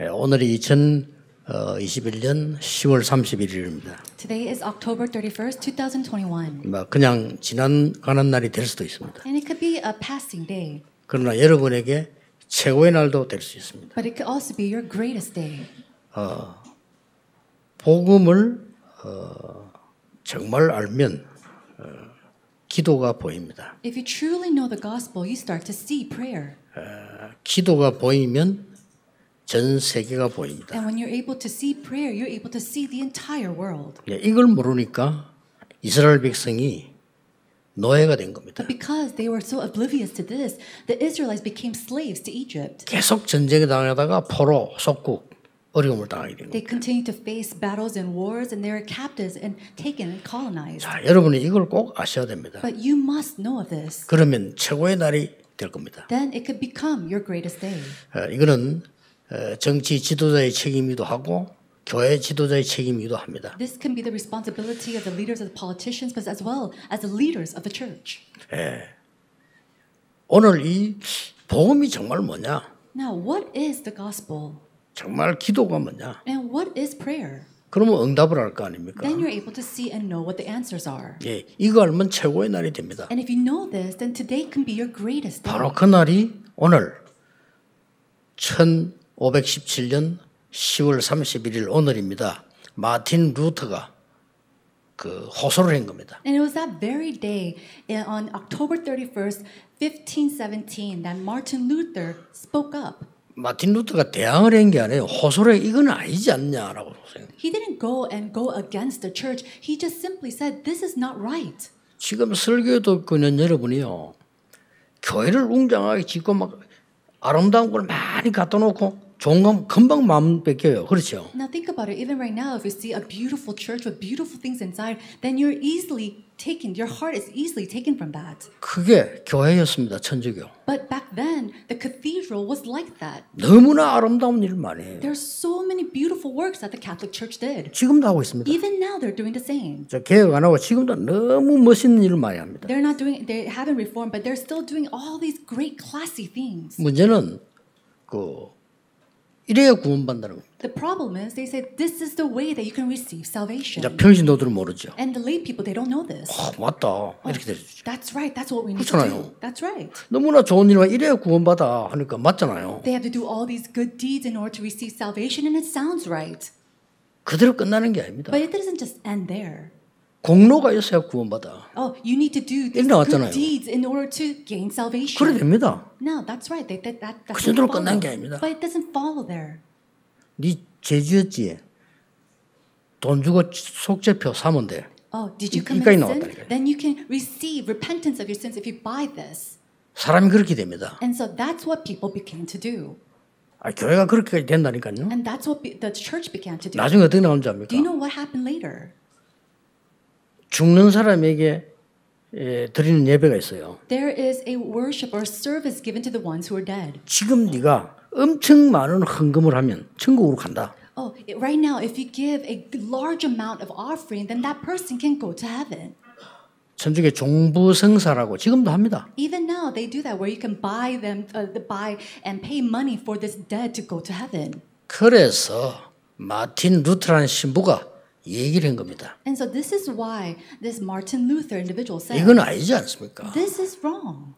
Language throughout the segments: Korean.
오늘이 2021년 10월 31일입니다. Today is October 31st, 2021. 그냥 지나가는 날이 될 수도 있습니다. And it could be a passing day. 그러나 여러분에게 최고의 날도 될 수 있습니다. But it could also be your greatest day. 어, 복음을 어, 정말 알면 어, 기도가 보입니다. If you truly know the gospel, you start to see prayer. 어, 기도가 보이면 전 세계가 보입니다. And when you're able to see prayer, you're able to see the entire world. 예, 이걸 모르니까 이스라엘 백성이 노예가 된 겁니다. But because they were so oblivious to this, the Israelites became slaves to Egypt. 계속 전쟁에 당하다가 포로, 속국 어려움을 당하게 됩니다. They continued to face battles and wars, and they were captives and taken and colonized. 자, 여러분이 이걸 꼭 아셔야 됩니다. But you must know of this. 그러면 최고의 날이 될 겁니다. Then it could become your greatest day. 어, 이거는 정치 지도자의 책임이기도 하고 교회 지도자의 책임이기도 합니다. This can be the responsibility of the leaders of the politicians, but as well as the leaders of the church. 예. 오늘 이 복음이 정말 뭐냐? Now, what is the gospel? 정말 기도가 뭐냐? And what is prayer? 그러면 응답을 할 거 아닙니까? Then you're able to see and know what the answers are. 예, 이거 알면 최고의 날이 됩니다. And if you know this, then today can be your greatest. 바로 그 날이 오늘 천 517년 10월 31일 오늘입니다. 마틴 루터가 그 호소를 한 겁니다. And it was that very day on October 31st, 1517 that Martin Luther spoke up. 마틴 루터가 대항을 한 게 아니에요. 호소를 이건 아니지 않냐라고 생각해요. He didn't go and go against the church. He just simply said this is not right. 지금 설교 듣고는 여러분이요. 교회를 웅장하게 짓고 막 아름다운 걸 많이 갖다 놓고 종금 금방 마음 뺏겨요. 그렇죠? Now think about it. Even right now, if you see a beautiful church with beautiful things inside, then you're easily taken. Your heart is easily taken from that. 그게 교회였습니다. 천주교. But back then, the cathedral was like that. 너무나 아름다운 일을 많이 해요. There are so many beautiful works that the Catholic Church did. 지금도 하고 있습니다. Even now, they're doing the same. 저 개혁 안 하고 지금도 너무 멋있는 일을 많이 합니다. They're not doing. They haven't reformed, but they're still doing all these great, classy things. 문제는 그 이래야 구원받는다는 거예요. The problem is they say this is the way that you can receive salvation. 이제 평신도들은 모르죠. And the lay people they don't know this. 아, 맞다. 이렇게 되죠. That's right. That's what we need 그렇잖아요. to do. That's right. 너무나 좋은 일만 이래야 구원받아 하니까 맞잖아요. They have to do all these good deeds in order to receive salvation and it sounds right. 그대로 끝나는 게 아닙니다. But it doesn't just end there. 공로가 있어야 구원받아. Oh, you need to do these good deeds in order to gain salvation. 그래 됩니다. No, that's right. That, that, that, that's 그 정도로 끝난 게 아닙니다. But it doesn't follow there. 네 제주였지. 돈 주고 속죄표 사면 돼. Oh, did you commit sin? Then you can receive repentance of your sins if you buy this. 사람이 그렇게 됩니다. And so that's what people began to do. 아, 교회가 그렇게 된다니까요. And that's what the church began to do. 나중에 어떻게 나온 줄 압니까? Do you know what happened later? 죽는 사람에게 예, 드리는 예배가 있어요. There is a worship or service given to the ones who are dead. 지금 네가 엄청 많은 헌금을 하면 천국으로 간다. Oh, right now if you give a large amount of offering then that person can go to heaven. 천주교 종부성사라고 지금도 합니다. Even now they do that where you can buy them uh, buy and pay money for this dead to go to heaven. 그래서 마틴 루트란 신부가 얘기를 한 겁니다. And so this is why this Martin Luther individual said. 이건 아니지 않습니까? This is wrong.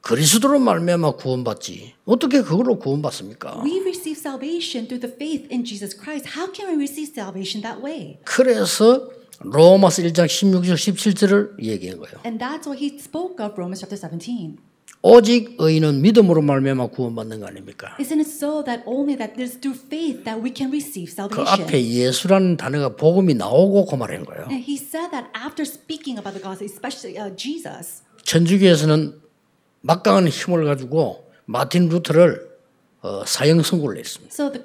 그리스도로 말미암아 구원받지 어떻게 그걸로 구원받습니까? We receive salvation through the faith in Jesus Christ. How can we receive salvation that way? 그래서 로마서 1장 16절 17절을 얘기한 거예요. And that's what he spoke of Romans chapter 17. 오직 의인은 믿음으로 말미암아 구원받는 거 아닙니까? Isn't it so that only that there's through faith that we can receive salvation? 그 앞에 예수라는 단어가 복음이 나오고 그 말인 거예요. And he said that after speaking about the gospel, especially uh, Jesus. 천주교에서는 막강한 힘을 가지고 마틴 루터를 어, 사형 선고를 냈습니다. So the,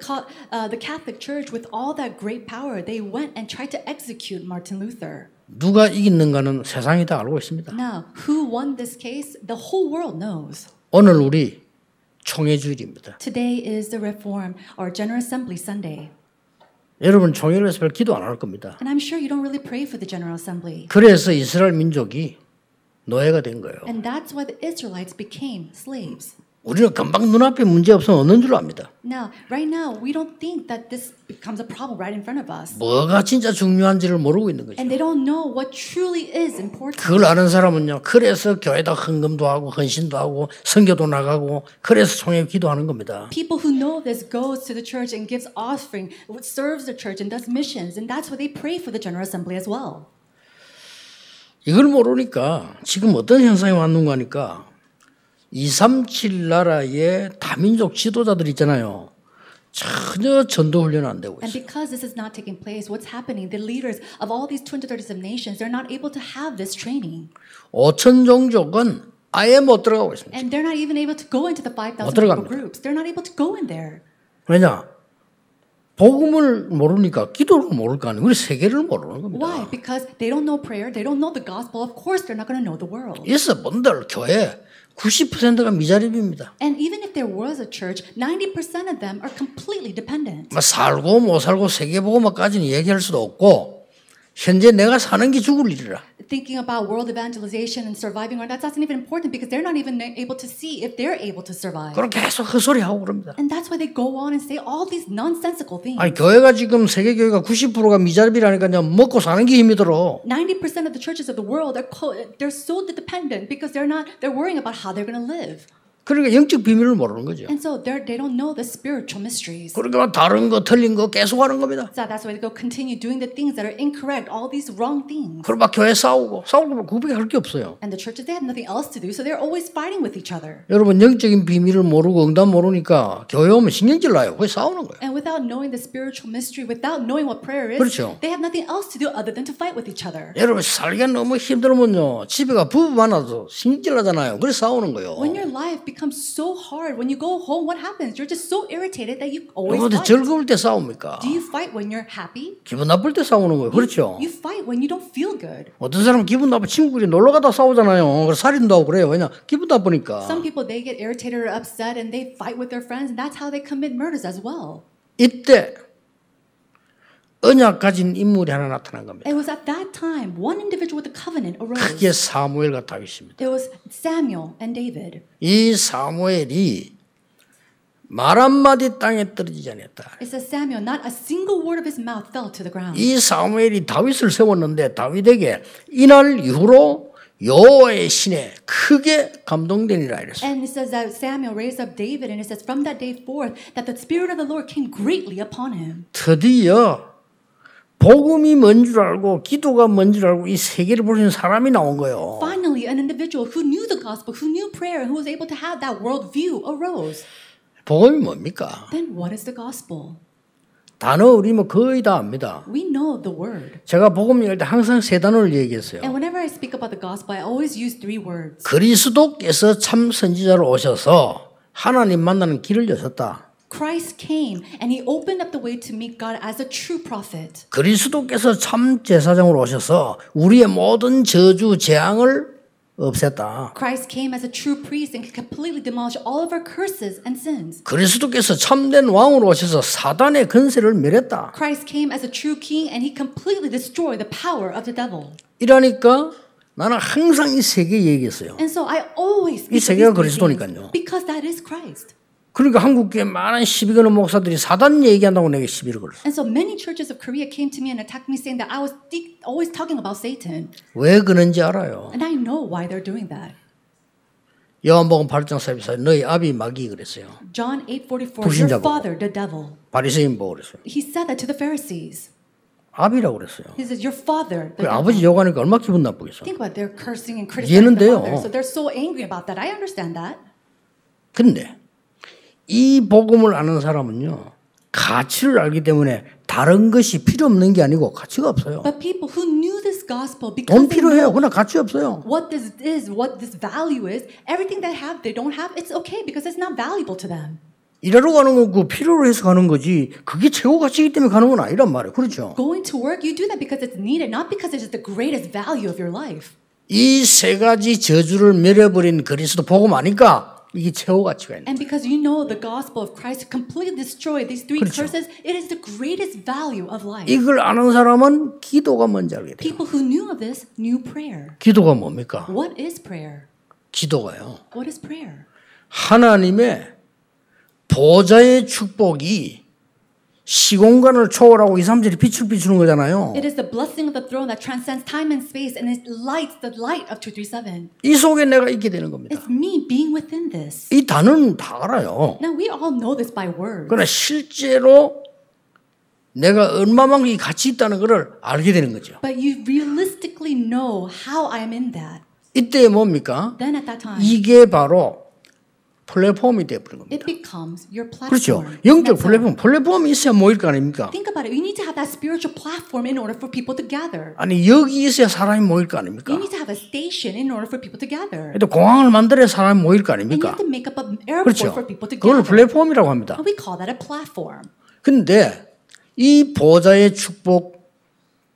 uh, the Catholic Church, with all that great power, they went and tried to execute Martin Luther. 누가 이기는가는 세상이 다 알고 있습니다. Now, who won this case? The whole world knows. 오늘 우리 총회 주일입니다. Today is the Reform or General Assembly Sunday. 여러분 총회를 위해서 별 기도 안 할 겁니다. And I'm sure you don't really pray for the General Assembly. 그래서 이스라엘 민족이 노예가 된 거예요. And that's why the Israelites became slaves. 우리는 금방 눈앞에 문제 없으면 없는 줄로 압니다. Now, right now, we don't think that this becomes a problem right in front of us. 뭐가 진짜 중요한지를 모르고 있는 거죠. And they don't know what truly is important. 그걸 아는 사람은요. 그래서 교회다 헌금도 하고 헌신도 하고 선교도 나가고 그래서 총회 기도하는 겁니다. People who know this goes to the church and gives offering, serves the church and does missions, and that's why they pray for the general assembly as well. 이걸 모르니까 지금 어떤 현상이 왔는가 하니까 237 나라의 다민족 지도자들 있잖아요. 전혀 전도 훈련 안 되고 있어요. And because this is not taking place, what's happening? The leaders of all these 237 nations, they're not able to have this training. 5천 종족은 아예 못 들어가고 있습니다. And they're not even able to go into the 5,000 people groups. They're not able to go in there. 왜냐? 복음을 모르니까 기도를 모를 거 아니에요. 우리 세계를 모르는 겁니다. Why? Because they don't know prayer, they don't know the gospel. Of course, they're not going to know the world. 예수분들 교회 90%가 미자립입니다. And even if there was a church, 90% of them are completely dependent. 뭐 살고 못 살고 세계 복음까지는 얘기할 수도 없고. 현재 내가 사는 게 죽을 일이라. Thinking about world evangelization and surviving or not, that's not even important because they're not even able to see if they're able to survive. 그럼 계속 헛소리하고 그럽니다. And that's why they go on and say all these nonsensical things. 아니 교회가 지금 세계 교회가 90%가 미자립이라니까요. 먹고 사는 게 힘이 들어. 90% of the churches of the world are they're so dependent because they're not they're worrying about how they're going to live. 그러니까 영적 비밀을 모르는 거죠. And so they don't know the spiritual mysteries. 그러니까 다른 거 틀린 거 계속 하는 겁니다. So that's why they go continue doing the things that are incorrect, all these wrong things. 그럼 막 교회 싸우고 싸우고 그밖에 할게 없어요. And the churches they have nothing else to do, so they're always fighting with each other. 여러분 영적인 비밀을 모르고 응답 모르니까 교회 오면 신경질 나요. 왜 싸우는 거예요? And without knowing the spiritual mystery, without knowing what prayer is, 그렇죠. they have nothing else to do other than to fight with each other. 여러분 살기가 너무 힘들면요 집에가 부부만 와도 신경질 나잖아요. 그래서 싸우는 거예요. When your life becomes so hard. When you go home, what happens? You're just so irritated that you always 여러분들 fight. 즐거울 때 싸웁니까? Do you fight when you're happy? 기분 나쁠 때 싸우는 거예요. 그렇죠? You fight when you don't feel good. 어떤 사람 기분 나빠 친구들이 놀러 가다 싸우잖아요. 그래서 살인도 하고 그래요. 왜냐? 기분 나쁘니까. Some people they get irritated or upset and they fight with their friends and that's how they commit murders as well. 이때 언약 가진 인물이 하나 나타난 겁니다. It was at that time one individual with a covenant arose. 크게 사무엘 같아 있습니다. It was Samuel and David. 이 사무엘이 말 한마디 땅에 떨어지지 않았다. It says Samuel, not a single word of his mouth fell to the ground. 이 사무엘이 다윗을 세웠는데 다윗에게 이날 이후로 여호와의 신에 크게 감동되니라 이랬어요. And it says that Samuel raised up David, and it says from that day forth that the spirit of the Lord came greatly upon him. 드디어 복음이 뭔 줄 알고 기도가 뭔 줄 알고 이 세계를 보신 사람이 나온 거예요. Finally, an individual who knew the gospel, who knew prayer, who was able to have that world view arose. 복음이 뭡니까? Then what is the gospel? 단어 우리뭐 거의 다 압니다. We know the word. 제가 복음 얘기할 때 항상 세 단어를 얘기했어요. And whenever I speak about the gospel, I always use three words. 그리스도께서 참 선지자로 오셔서 하나님 만나는 길을 여셨다. Christ came and he opened up the way to meet God as a true prophet. 그리스도께서 참 제사장으로 오셔서 우리의 모든 저주 재앙을 없앴다. Christ came as a true priest and completely demolished all of our curses and sins. 그리스도께서 참된 왕으로 오셔서 사단의 근세를 멸했다. Christ came as a true king and he completely destroyed the power of the devil. 이러니까 나는 항상 이 세계 얘기했어요. And so I always 이 세계가 그리스도니까요. Because that is Christ. 그러니까 한국교회 많은 시비 거는 목사들이 사단 얘기한다고 내게 시비를 걸었어. And so many churches of Korea came to me and attacked me saying that I was always talking about Satan. 왜 그런지 알아요. And I know why they're doing that. 요한복음 8장 44 너희 아비 마귀 그랬어요. John 8:44 Your father the devil. 바리새인 보고 그랬어요. He said that to the Pharisees. 아비라고 그랬어요. He says, Your father, 그 아버지 욕하니까 얼마 기분 나쁘겠어. Think about their cursing and criticizing. 이해는 돼요. So they're so angry about that. I understand that. 근데 이 복음을 아는 사람은요. 가치를 알기 때문에 다른 것이 필요 없는 게 아니고 가치가 없어요. But people who knew this gospel because 돈 필요해요. 그러나 가치 없어요. What this is, what this value is, everything they have, they don't have, it's okay because it's not valuable to them. 일하러 가는 거고 필요로 해서 가는 거지 그게 최고 가치이기 때문에 가는 건 아니란 말이에요. 그렇죠? Going to work, you do that because it's needed, not because it's the greatest value of your life. 이 세 가지 저주를 멸해버린 그리스도 복음 아니까 이게 제어 가치가 있는. And because you know the gospel of Christ completely destroyed these three 그렇죠. curses, it is the greatest value of life. 이걸 아는 사람은 기도가 뭔지 알게 돼요. People who knew of this knew prayer. 기도가 뭡니까? What is prayer? 기도가요. What is prayer? 하나님의 보좌의 축복이 시공간을 초월하고 2, 3절이 빛을 비추는 거잖아요. It is the blessing of the throne that transcends time and space and it lights the light of 237. 이 속에 내가 있게 되는 겁니다. It's me being within this. 이 단어는 다 알아요. Now we all know this by word. 그러나 실제로 내가 얼마만큼 같이 있다는 것을 알게 되는 거죠. But you realistically know how I am in that. 이때 뭡니까? Then at that time. 이게 바로 플랫폼이 되어버린 겁니다. 그렇죠. 영적 플랫폼, 플랫폼이 있어야 모일 거 아닙니까? 아니 여기 있어야 사람이 모일 거 아닙니까? 또 공항을 만들어야 사람이 모일 거 아닙니까? 그렇죠. 그걸 플랫폼이라고 합니다. 근데 이 보좌의 축복,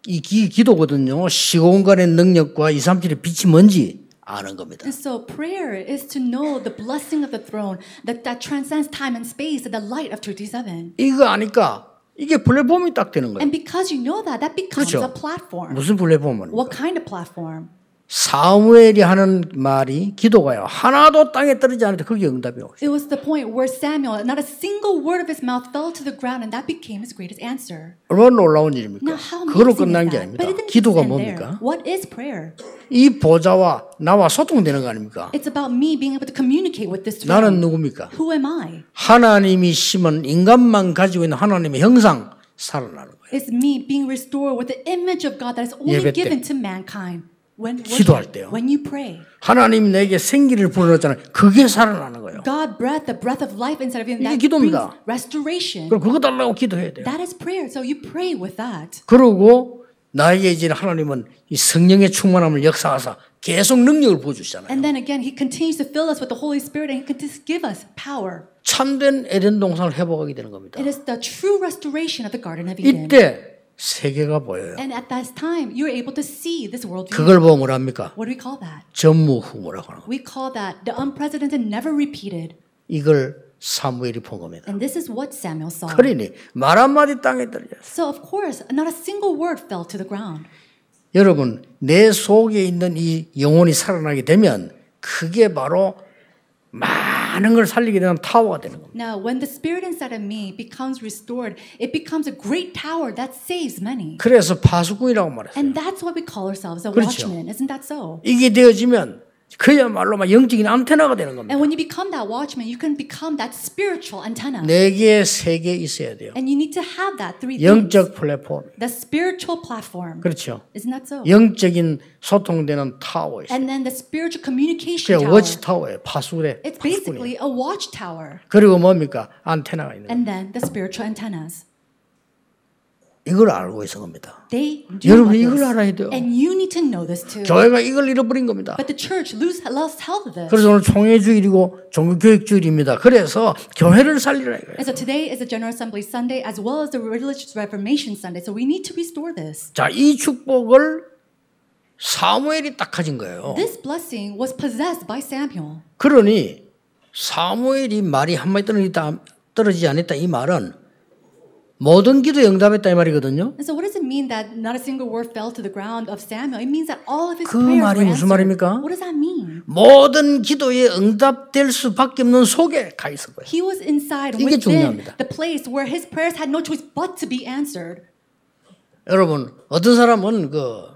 이 기, 기도거든요. 시공간의 능력과 237의 빛이 뭔지 아는 겁니다. So prayer is to know the blessing of the throne that that transcends time and space, the light of 27. 이거 아니까 이게 플랫폼이 딱 되는 거예요. And because you know that, that becomes 그렇죠? a platform. 무슨 플랫폼은? What kind of platform? 사무엘이 하는 말이 기도가요. 하나도 땅에 떨어지지 않는데 그게 응답이 오죠. It was the point where Samuel, not a single word of his mouth fell to the ground, and that became his greatest answer. 얼마나 놀라운 일입니까? 그로 끝난 게 아닙니다. 기도가 뭡니까? What is prayer? 이 보좌와 나와 소통되는 거 아닙니까? It's about me being able to communicate with this. 나는 누굽니까? Who am I? 하나님이 심은 인간만 가지고 있는 하나님의 형상 살아나는 거예요. It's me being restored with the image of God that is only given to mankind. when, 기도할 때요. When you pray, 하나님 내게 생기를 불어넣잖아요. 그게 살아나는 거예요. God breath, the breath of life inside of you, 이게 기도입니다. Restoration. 그럼 그거 달라고 기도해야 돼요. That is prayer. So you pray with that. 그리고 나에게 이제 하나님은 이 성령의 충만함을 역사하사 계속 능력을 부어주시잖아요. And then again, He continues to fill us with the Holy Spirit and He continues to give us power. 참된 에덴 동산을 회복하게 되는 겁니다. It is the true restoration of the Garden of Eden. 이때 세계가 보여요. And at that time, you're able to see this world view. 그걸 보면 뭐랍니까? What do we call that? 전무후무라고 하는 거. We call that the unprecedented, never repeated. 이걸 사무엘이 본 겁니다. And this is what Samuel saw. 그러니 말 한마디 땅에 떨어졌어요. So of course, not a single word fell to the ground. 여러분, 내 속에 있는 이 영혼이 살아나게 되면 그게 바로 막 많은 걸 살리게 되면 타워가 되는 겁니다. Now, when the spirit inside of me becomes restored, it becomes a great tower that saves many. 그래서 파수꾼이라고 말했어요. And that's what we call ourselves a 그렇죠. watchman, isn't that so? 이게 되어지면 그야말로 막 영적인 안테나가 되는 겁니다. And when you become that watchman, you can become that spiritual antenna. 네 개, 세 개 있어야 돼요. And you need to have that three things. 영적 플랫폼. The spiritual platform. 그렇죠. Isn't that so? 영적인 소통되는 타워 있어요. And then the spiritual communication tower. 워치 타워예요. 파수래. It's basically a watch tower. 그리고 뭡니까? 안테나가 있는. And then the spiritual antennas. 이걸 알고 있는 겁니다. 여러분 이걸 알아야 돼요. 교회가 이걸 잃어버린 겁니다. 그래서 오늘 총회 주일이고 종교 교육 주일입니다. 그래서 교회를 살리라 이거예요. So today is a General Assembly Sunday as well as the Religious Reformation Sunday. So we need to restore this. 자, 이 축복을 사무엘이 딱 가진 거예요. This blessing was possessed by Samuel. 그러니 사무엘이 말이 한마디 떨어지지 않았다 이 말은 모든 기도 응답했다 이 말이거든요. And so what does it mean that not a single word fell to the ground of Samuel? It means that all of his 그 prayers 말이 were 무슨 말입니까? What does that mean? 모든 기도에 응답될 수밖에 없는 속에 가 있을 거예요. He was inside 이게 중요합니다. the place where his prayers had no choice but to be answered. 여러분 어떤 사람은 그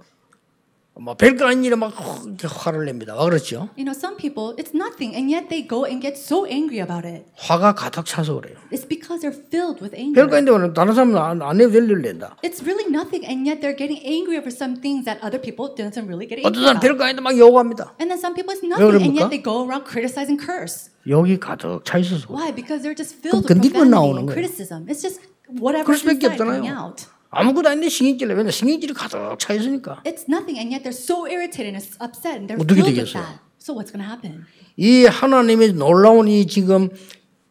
뭐 별거 아닌 일에 막 화를 냅니다. 그렇죠? You know, some people it's nothing and yet they go and get so angry about it. 화가 가득 차서 그래요. It's because they're filled with anger. 별거 아닌데 다른 사람은 안, 안 해도 될 일을 낸다. It's really nothing and yet they're getting angry over some things that other people doesn't really get angry. 어떤 사람 별거 아닌데 막 요구합니다. And then some people it's nothing and yet they go around criticize and curse. 여기 가득 차 있어서. Why? Because they're just filled with profanity and criticism. It's just whatever is inside coming out. 아무것도 아닌데 신경질을 왜냐 신경질이 가득 차 있으니까. It's nothing and yet they're so irritated and upset and they're filled with that. So what's going to happen? 이 하나님의 놀라운 이 지금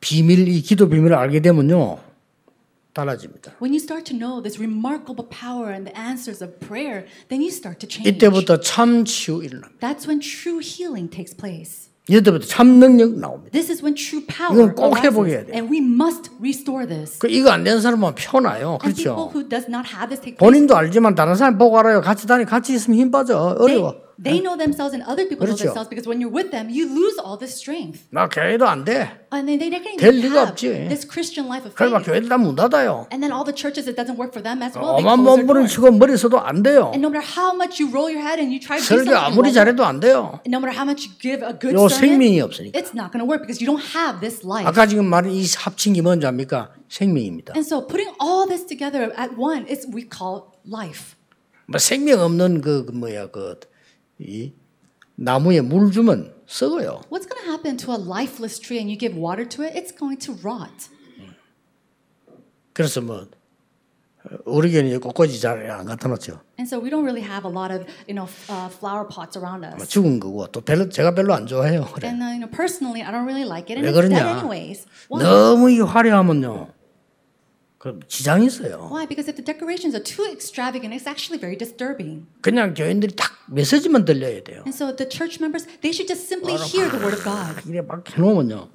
비밀 이 기도 비밀을 알게 되면요. 달라집니다. When you start to know this remarkable power and the answers of prayer, then you start to change. 이때부터 참 치유 일어납니다. That's when true healing takes place. 이때부터 참 능력 나옵니다. This is when true power 이건 꼭 회복해야 돼. And we must restore this. 그 이거 안 되는 사람은 편해요. 그렇죠? And people who does not have this take place. 본인도 알지만 다른 사람 보고 알아요. 같이 다니 같이 있으면 힘 빠져 어려워. They, They know themselves and other people know themselves because when you're with them, you lose all the strength. 나 교회도 안 돼. And they they can't even 리가 have 없지. this Christian life of 그래 막 faith. 교회도 다문 닫아요. And then all the churches, it doesn't work for them as well. They 엄한 몸부림 치고 머리서도 안 돼요. And no matter how much you roll your head and you try to do something, it 아무리 잘해도 안 돼요. no matter how much you give a good 요 생명이 sermon, 없으니까. it's not going to work because you don't have this life. 아까 지금 말한 이 합친 게 뭔지 압니까? 생명입니다. And so putting all this together at one is we call life. 뭐 생명 없는 그 뭐야 그이 나무에 물 주면 썩어요. What's going to happen to a lifeless tree and you give water to it? It's going to rot. 그래서 뭐 의료견이 꽃꽂이 잘 안 갖다 놓죠. And so we don't really have a lot of you know uh, flower pots around us. 죽은 거고 또 별로 제가 별로 안 좋아해요. 그래. And uh, you know personally I don't really like it. 왜 그러냐? Anyways, 너무 이 화려하면요. 그럼 지장이 있어요. Why? Because if the decorations are too extravagant, it's actually very disturbing. 그냥 교인들이 딱 메시지만 들려야 돼요. And so the church members, they should just simply hear the word of God. 이래 막 해놓으면요.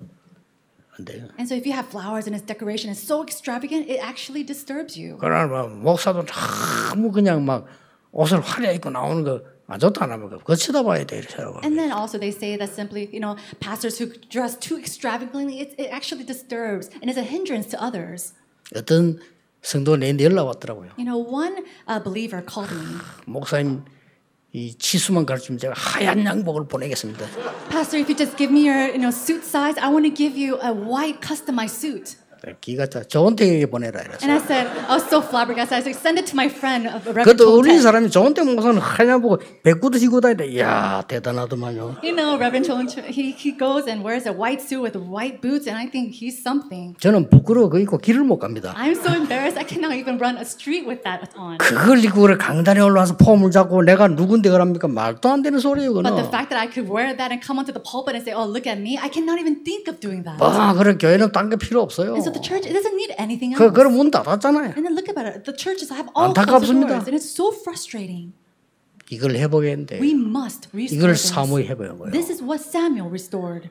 안 돼요. And so if you have flowers and its decoration is so extravagant, it actually disturbs you. 그러나 목사도 너무 그냥 막 옷을 화려히 입고 나오는 거 좋다 안 하면 그거 쳐다봐야 돼 이러고. And then also they say that simply, you know, pastors who dress too extravagantly, it, it actually disturbs and is a hindrance to others. 어떤 성도 내한테 연락 왔더라고요. You know, one uh, believer called me. 목사님 이 치수만 가르치면 제가 하얀 양복을 보내겠습니다. Pastor, if you just give me your, you know, suit size, I want to give you a white customized suit. 기가 차. 저한테 보내라 이랬어. And I said, I was so flabbergasted. I said, send it to my friend. 그것도 어린 사람이 저한테 무슨 하냐 보고 배구도 지고 다니다. 이야 대단하더만요. You know, Reverend Chon, he he goes and wears a white suit with white boots, and I think he's something. 저는 부끄러워 그 입고 길을 못 갑니다. I'm so embarrassed. I cannot even run a street with that on. 그걸 입고 그래 강단에 올라와서 폼을 잡고 내가 누군데 그럽니까 말도 안 되는 소리예요. 그는. But the fact that I could wear that and come onto the pulpit and say, oh look at me, I cannot even think of doing that. 아 그래 교회는 딴게 필요 없어요. And so the church it doesn't need anything else. 그, 그걸 문 닫았잖아요. And then look about it. The churches have all 안타깝습니다. Doors, and it's so frustrating. 이걸 회복했는데 We must 이걸 사무이 거예요. This is what Samuel restored.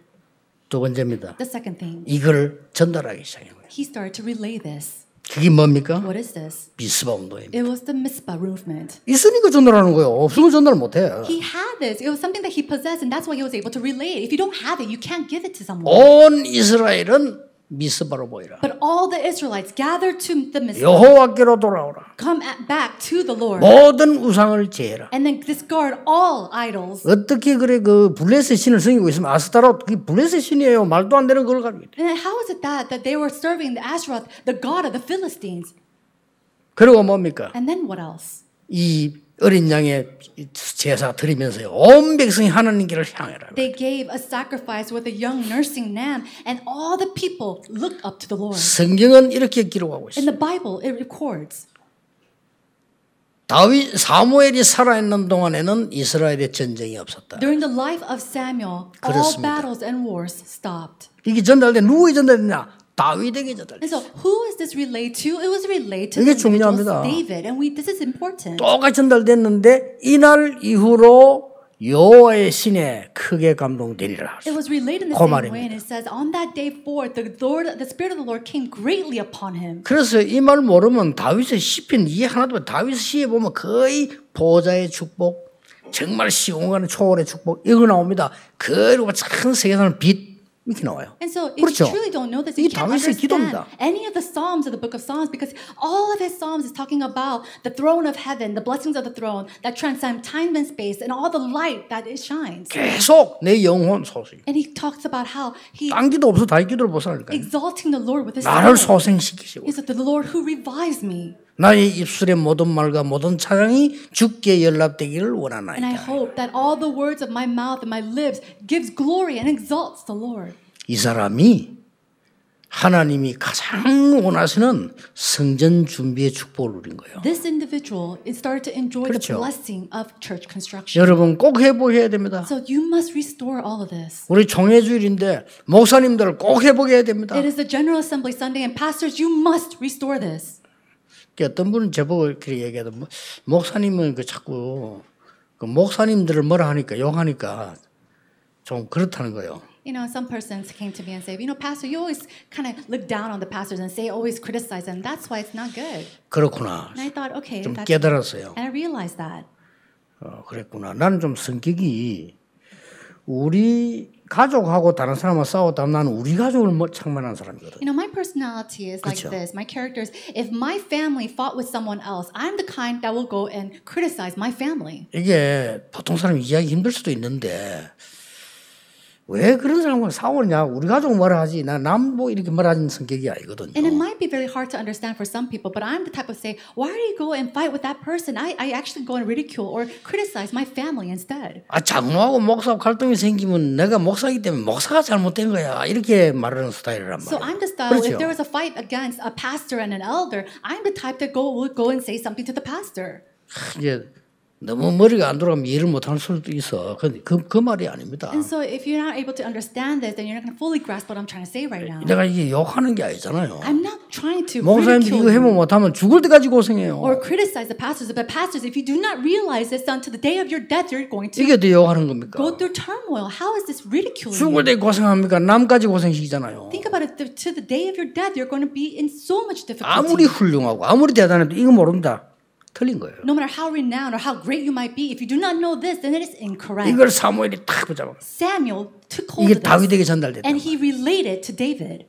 두 번째입니다. The second thing. 이걸 전달하기 시작한 He started to relay this. 그게 뭡니까? What is this? 미스바 운동입니다. It was the Mizpah movement. 있으니까 전달하는 거예요. 없으면 전달 못 해. He had this. It was something that he possessed, and that's why he was able to relay it. If you don't have it, you can't give it to someone. 온 이스라엘은 미스바로 모이라. But all the Israelites gathered to the Mizpah. 여호와께로 돌아오라. Come back to the Lord. 모든 우상을 제해라. And then discard all idols. 어떻게 그래 그 블레셋 신을 섬기고 있으면 아스타롯 그 블레셋 신이에요. 말도 안 되는 걸 가지고. And how is it that that they were serving the Ashtaroth, the god of the Philistines? 그리고 뭡니까? And then what else? 이 어린 양의 제사 드리면서 온 백성이 하나님께를 향해라. They gave a sacrifice with a young nursing lamb, and all the people looked up to the Lord. 성경은 이렇게 기록하고 있어. In the Bible, it records. 다윗 사무엘이 살아있는 동안에는 이스라엘의 전쟁이 없었다. During the life of Samuel, 그렇습니다. all battles and wars stopped. 이게 전달돼 누구의 전달이냐? 다윗에게 전달. And so who is this relate to? It was related to 이게 중요합니다. David, and we, this is important. 똑같이 전달됐는데 이날 이후로 여호와의 신에 크게 감동되리라. It was related in the 그 same 말입니다. way, and it says, on that day forth, the Lord, the Spirit of the Lord came greatly upon him. 그래서 이 말 모르면 다윗의 시편 이 하나도 다윗 시에 보면 거의 보좌의 축복, 정말 시공간의 초월의 축복 이거 나옵니다. 그리고 참 세계사는 빛. 믿기 나와요. And so if 그렇죠. you truly don't know this, you can't any of the Psalms of the Book of Psalms because all of his Psalms is talking about the throne of heaven, the blessings of the throne that transcend time and space, and all the light that it shines. 계속 내 영혼 소생. And he talks about how he. 딴 기도 없어 다 기도를 보살니까. Exalting the Lord with his. 나를 소생시키시고. Is that the Lord who revives me? 나의 입술의 모든 말과 모든 찬양이 주께 연락되기를 원하나이다. And I hope that all the words of my mouth and my lips gives glory and exalts the Lord. 이 사람이 하나님이 가장 원하시는 성전 준비의 축복을 누린 거예요. This individual is started to enjoy 그렇죠. the blessing of church construction. 여러분 꼭 회복해야 됩니다. So you must restore all of this. 우리 종회 주일인데 목사님들 꼭 회복해야 됩니다. It is the General Assembly Sunday and pastors you must restore this. 어떤 분은 제보고 이렇게 얘기하던 뭐, 목사님은 그 자꾸 그 목사님들을 뭐라 하니까 욕하니까 좀 그렇다는 거예요. You know, some persons came to me and say, you know, pastor, you always kind of look down on the pastors and say, always criticize them. That's why it's not good. 그렇구나. And I thought, okay, 좀 that's... 깨달았어요. And I realized that. 어, 그랬구나. 나는 좀 성격이 우리 가족하고 다른 사람하고 싸웠다면 나는 우리 가족을 창만한 사람이거든. You know my personality is like 그쵸? this. My character is if my family fought with someone else, I'm the kind that will go and criticize my family. 이게 보통 사람 이해하기 힘들 수도 있는데. 왜 그런 사람과 싸우냐? 우리 가족 뭐라 하지? 나 남보 이렇게 말하는 성격이 아니거든요. And it might be very hard to understand for some people, but I'm the type of say, why do you go and fight with that person? I I actually go and ridicule or criticize my family instead. 아 장로하고 목사 갈등이 생기면 내가 목사이기 때문에 목사가 잘못된 거야 이렇게 말하는 스타일이란 말이야. So I'm the style. 그렇죠? If there was a fight against a pastor and an elder, I'm the type that go would go and say something to the pastor. 이제 너무 머리가 안 돌아가면 이해를 못하는 수도 있어. 그, 그, 그 말이 아닙니다. And so if you're not able to understand this, then you're not going to fully grasp what I'm trying to say right now. 내가 이게 욕하는 게 아니잖아요. I'm not trying to. 목사님 이거 해보 못하면 죽을 때까지 고생해요. Or criticize the pastors, but pastors, if you do not realize this until the day of your death, you're going to. 이게 또 욕하는 겁니까? Go through turmoil. How is this ridiculing? 죽을 때 고생합니까? 남까지 고생시키잖아요. Think about it. To the day of your death, you're going to be in so much difficulty. 아무리 훌륭하고 아무리 대단해도 이거 모른다. 틀린 거예요. No matter how renowned or how great you might be, if you do not know this, then it is incorrect. 이걸 사무엘이 딱 보자면. Samuel took hold of this. 이게 다윗에게 전달됐다. And he related to David.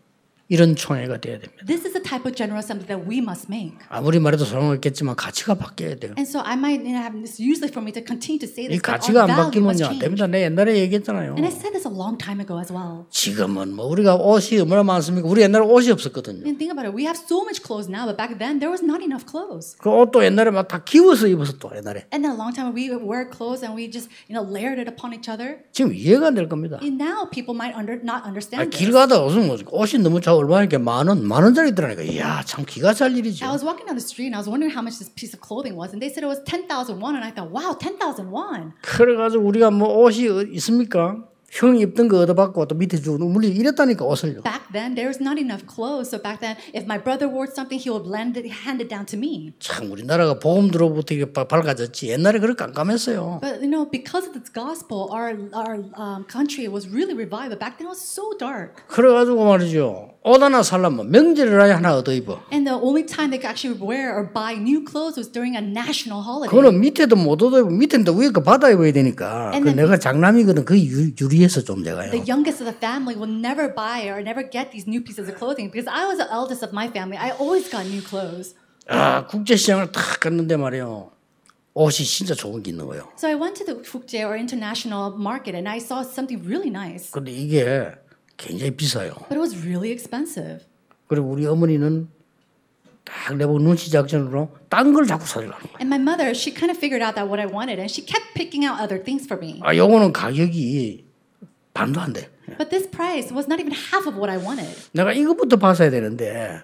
이런 총애가 돼야 됩니다. This is the type of generosity that we must make. 아무리 말해도 소용없겠지만 가치가 바뀌어야 돼요. And so I might have it's useless for me to continue to say this. 이 가치가 안 바뀌면 안 됩니다. 내 옛날에 얘기했잖아요. And I said this a long time ago as well. 지금은 뭐 우리가 옷이 얼마나 많습니까? 우리 옛날에 옷이 없었거든요. And think about it. We have so much clothes now, but back then there was not enough clothes. 그 옷도 옛날에 막 다 기워서 입었어 또 옛날에. And then a long time we wear clothes and we just you know layered it upon each other. 지금 이해가 안 될 겁니다. And now people might under, not understand. 아, 길 가다 옷은 옷이 너무 작 내가 얼마나 이게 만 원, 만 원짜리 들어니까 이야 참 기가 찰 일이죠. I was walking down the street and I was wondering how much this piece of clothing was, and they said it was 10,000 won, and I thought, wow, 10,000 won. 그래가지고 우리가 뭐 옷이 있습니까? 형이 입던 거 얻어받고 또 밑에 주고 우리 이랬다니까 옷을요. Back then there was not enough clothes, so back then if my brother wore something, he would lend it, hand it down to me. 참 우리나라가 복음 들어부터 이게 밝아졌지. 옛날에 그렇게 깜깜했어요. But you know because of this gospel, our our um, country was really revived. But back then it was so dark. 그래가지고 말이죠. 옷 하나 살라면 명절이라야 하나 얻어 입어. And the only time they could actually wear or buy new clothes was during a national holiday. 그거는 밑에도 못 얻어 입고 밑에도 위에 거 받아 입어야 되니까. 그 내가 장남이거든 그 유리해서 좀 내가요. The youngest of the family will never buy or never get these new pieces of clothing because I was the eldest of my family. I always got new clothes. 아 국제시장을 탁 갔는데 말이요. 옷이 진짜 좋은 게 있는 거예요. So I went to the 국제 or international market and I saw something really nice. 근데 이게 굉장히 비싸요. But it was really expensive. 그리고 우리 어머니는 딱 내보고 눈치 작전으로 딴걸 자꾸 사달라는 거예요. And my mother, she kind of figured out that what I wanted, and she kept picking out other things for me. 아, 요거는 가격이 반도 안 돼. But this price was not even half of what I wanted. 내가 이것부터 봐서야 되는데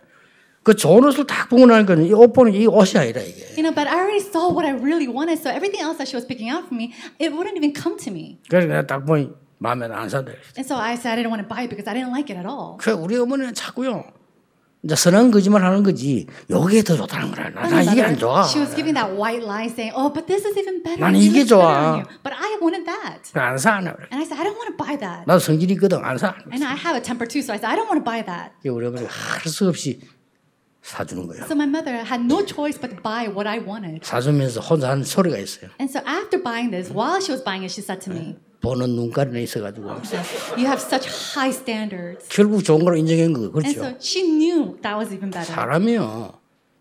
그 좋은 옷을 딱 보고 나니까 이 옷보는 이 옷이 아니라 이게. You know, but I already saw what I really wanted, so everything else that she was picking out for me, it wouldn't even come to me. 그래서 내가 딱 보니. 마음에 안 산다. And so I said I didn't want to buy it because I didn't like it at all. 그 우리 어머니는 자꾸요. 이제 선한 거짓말 하는 거지. 여기에 더 좋다는 거야. 나, 나 이게 안 좋아. She was giving that white lie saying, "Oh, but this is even better." 나는 이게 좋아. But I wanted that. 안 사. And I said, "I don't want to buy that." 나도 성질이 있거든. 안 사. And I have a temper too, so I said, "I don't want to buy that." 우리 어머니 할수 없이 사주는 거예요. So my mother had no choice but to buy what I wanted. 사주면서 혼자 하는 소리가 있어요. And so after buying this, while she was buying it, she said to me. 보는 눈깔이 있어가지고. So you have such high standards. 결국 좋은 걸 인정한 거예요. 그렇죠? And so she knew that was even better. 사람이요.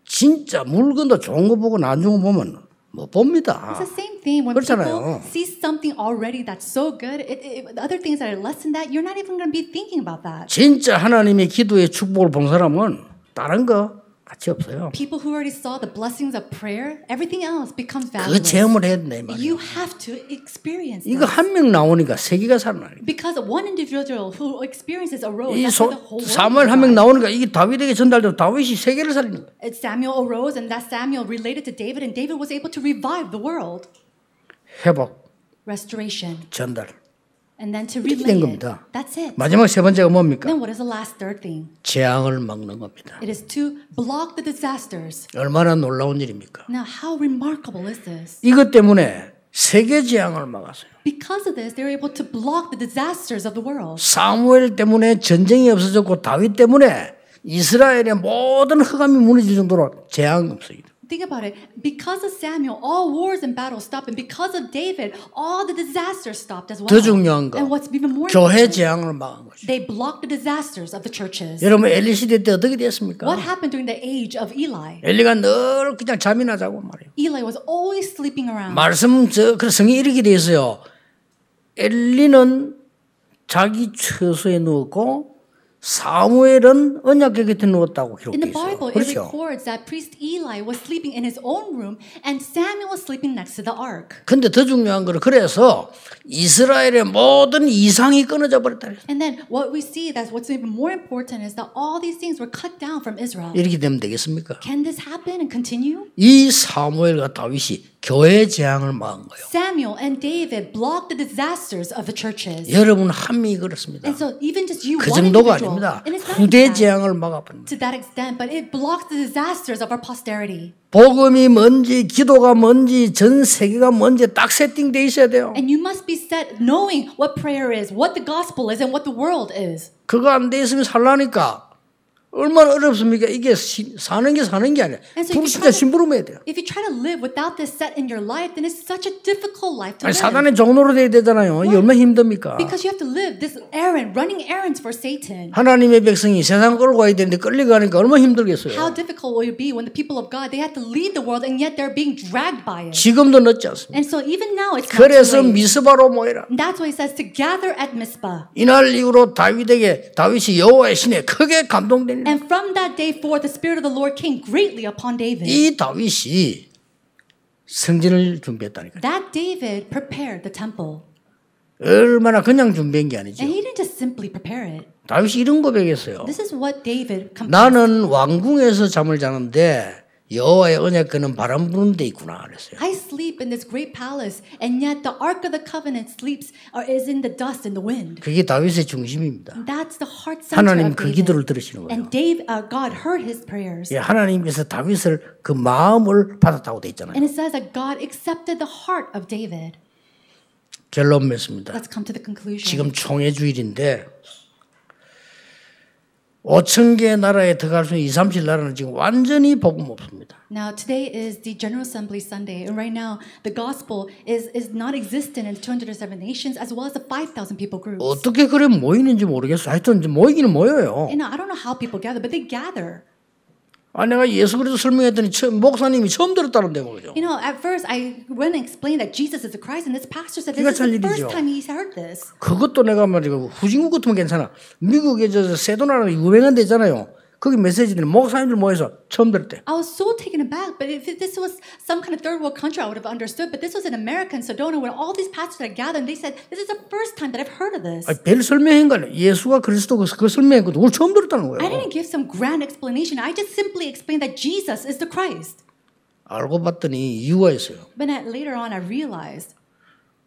진짜 물건도 좋은 거 보고 안 좋은 거 보면 못 봅니다. It's the same thing. When 그렇잖아요. people see something already that's so good, it, it, other things that are less than that, you're not even going to be thinking about that. 진짜 하나님의 기도의 축복을 본 사람은 다른 거 가치 없어요. People who already saw the blessings of prayer, everything else becomes 그 체험을 해야 된다 You have to experience 이거 this. 한명 나오니까 세계가 Because one individual who experiences arose, 이 that's the whole 사무엘 한 나오니까 이게 다윗에게 전달되고 다윗이 세계를 살리는 거예요. It's Samuel arose, and that Samuel related to David, and David was able to revive the world. 회복, restoration, 전달. 이렇게 된 겁니다. 마지막 세 번째가 뭡니까? 재앙을 막는 겁니다. 얼마나 놀라운 일입니까? 이것 때문에 세계 재앙을 막았어요. b e c a s e of this, they were able to block t h i s a s t e r s of the w o r 사무엘 때문에 전쟁이 없어졌고 다윗 때문에 이스라엘의 모든 흑암이 무너질 정도로 재앙 없어요. think about it. Because of Samuel, all wars and battles stopped, and because of David, all the disasters stopped as well. 더 중요한 거. And what's even more 교회 재앙을 막은 거죠. They blocked the disasters of the churches. 여러분 엘리 시대 때 어떻게 됐습니까? What happened during the age of Eli? 엘리가 늘 그냥 잠이나 자고 말이에요. Eli was always sleeping around. 말씀 저그 성이 이렇게 돼 있어요. 엘리는 자기 처소에 누웠고 사무엘은 언약궤 곁에 누웠다고 기록돼 있어요. 그렇데더 중요한 거는 그래서 이스라엘의 모든 이상이 끊어져 버렸다. 이렇게 되면 되겠습니까? 이 사무엘과 다윗이 교회 재앙을 막은 거예요. Samuel and David blocked the disasters of the churches. 여러분 한미 그렇습니다. And so even just you 그 정도가 아닙니다. 후대 재앙을 막아버립니다. To that extent, but it blocked the disasters of our posterity. 복음이 뭔지 기도가 뭔지 전 세계가 뭔지 딱 세팅돼 있어야 돼요. And you must be set knowing what prayer is, what the gospel is, and what the world is. 그거 안 돼 있으면 살라니까. 얼마나 어렵습니까? 이게 시, 사는 게 사는 게 아니야. 부부신자 심부름해야 돼요. If you try to live without this set in your life, then it's such a difficult life to live. 사단의 종로로 돼야 되잖아요. Why? 얼마나 힘듭니까? Because you have to live this errand, running errands for Satan. 하나님의 백성이 세상 끌고 가야 되는데 끌려가니까 얼마나 힘들겠어요. How difficult will it be when the people of God they have to lead the world and yet they're being dragged by it. 지금도 늦지 않습니다. And so even now it's 그래서 미스바로 모이라. That's why it says to gather at Mizpah. 이날 이후로 다윗에게 다윗이 여호와의 신에 크게 감동된 거예요. And from that day forth the spirit of the Lord came greatly upon David. 이 다윗이 성전을 준비했다니까. That David prepared the temple. 얼마나 그냥 준비한 게 아니죠. And he didn't just simply prepare it. 다윗이 이런 고백했어요. This is what David 나는 왕궁에서 잠을 자는데 여호와의 언약궤는 바람 부는 데 있구나 그랬어요. I sleep in this great palace, and yet the ark of the covenant sleeps or is in the dust and the wind. 그게 다윗의 중심입니다. That's the heart center 하나님 그 기도를 들으시는 거예요. And Dave, uh, God heard his prayers. 예, 하나님께서 다윗을 그 마음을 받았다고 돼 있잖아요. And it says that God accepted the heart of David. 결론 맺습니다. Let's come to the conclusion. 지금 총회 주일인데. 5천 개 나라에 들어갈 수 있는 2, 30 나라는 지금 완전히 복음 없습니다. Now today is the General Assembly Sunday, and right now the gospel is is not existent in 207 nations as well as the 5,000 people groups. 어떻게 그래 모이는지 모르겠어. 하여튼 모이기는 모여요. And I don't know how people gather, but they gather. 아 내가 예수 그리스도 설명했더니 처, 목사님이 처음 들었다는데 그죠? You know, at first I went and explained that Jesus is the Christ, and this pastor said this is the first time he's heard this. 그것도 내가 말이고 후진국 같으면 괜찮아. 미국에 저 세도나라 유명한 데잖아요. 거기 메시지들 목사님들 모여서 처음 I was so taken aback, but if this was some kind of third world country, I would have understood. But this was an American, so don't know when all these pastors are gathered, they said, "This is the first time that I've heard of this." 별 설명한 거는 예수가 그리스도고 그 설명한 것도 오늘 처음 들었다는 거예요. I didn't give some grand explanation. I just simply explained that Jesus is the Christ. 알고 봤더니 이유가 있어요. But later on, I realized.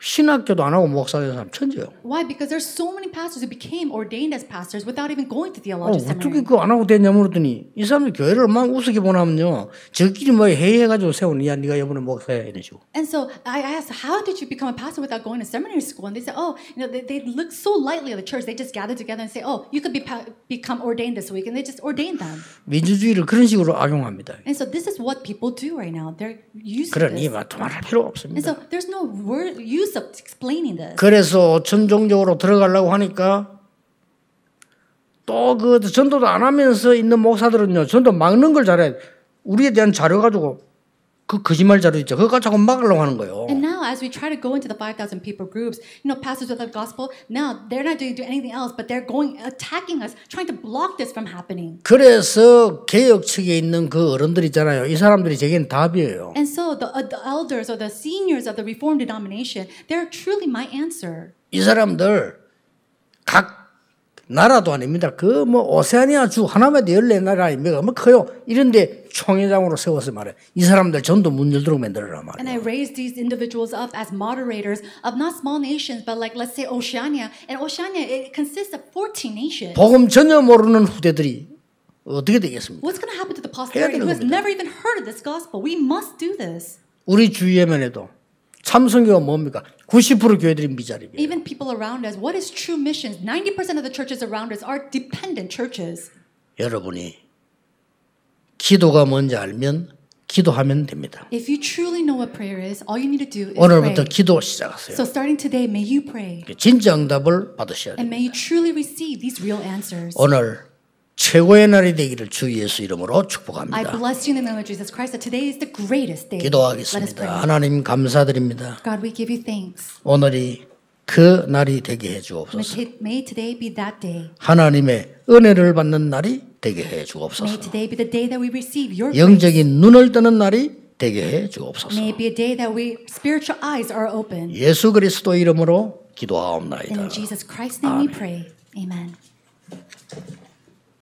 신학교도 안 하고 목사 된 사람 천지요. Why? Because there's so many pastors who became ordained as pastors without even going to theology 어, 어떻게 그거 안 하고 됐냐 물었더니 이 사람이 교회를 막 우습게 보나면요. 저끼리 뭐 회의해가지고 세운 세우느냐 네가 이번에 목사야 이런 식으로. And so I asked, how did you become a pastor without going to seminary school? And they said, oh, you know, they, they look so lightly at the church. They just gather together and say, oh, you could be become ordained this week, and they just ordained them. 민주주의를 그런 식으로 악용합니다. And so this is what people do right now. They're using. 그러니 말할 필요 없습니다. And so there's no word use. use of explaining this. 그래서 천종적으로 들어가려고 하니까 또 그 전도도 안 하면서 있는 목사들은요 전도 막는 걸 잘해. 우리에 대한 자료 가지고 그 거짓말 자료 있죠. 그거 자고 막으려고 하는 거예요. as we try to go into the 5,000 people groups, you know, pastors of the gospel, now they're not doing, doing anything else, but they're going, attacking us, trying to block this from happening. 그래서 개혁 측에 있는 그 어른들 있잖아요. 이 사람들이 제겐 답이에요. And so the, uh, the elders or the seniors of the Reformed denomination, they're truly my answer. 이 사람들 각 나라도 아닙니다. 그 뭐 오세아니아 주 하나마도 열네 나라 아닙니까? 뭐 커요. 이런데 총회장으로 세워서 말해. 이 사람들 전도 문 열도록 만들어라 말해. And I raised these individuals up as moderators of not small nations, but like let's say Oceania. And Oceania it consists of 14 nations. 복음 전혀 모르는 후대들이 어떻게 되겠습니까? What's going to happen to the posterity who has never even heard of this gospel? We must do this. 우리 주위에만 해도. 참성교가 뭡니까? 90% 교회들이 미자립이에요. Even people around us, what is true missions? 90% of the churches around us are dependent churches. 여러분이 기도가 뭔지 알면 기도하면 됩니다. If you truly know what prayer is, all you need to do is 오늘부터 pray. 기도 시작하세요. So starting today, may you pray. 진짜 응답을 받으셔야 됩니다. And may you truly receive these real answers. 오늘 최고의 날이 되기를 주 예수 이름으로 축복합니다. 기도하겠습니다. 하나님 감사드립니다. God, 오늘이 그 날이 되게 해 주옵소서. 하나님의 은혜를 받는 날이 되게 해 주옵소서. 영적인 눈을 뜨는 날이 되게 해 주옵소서. 예수 그리스도 이름으로 기도하옵나이다. 아멘.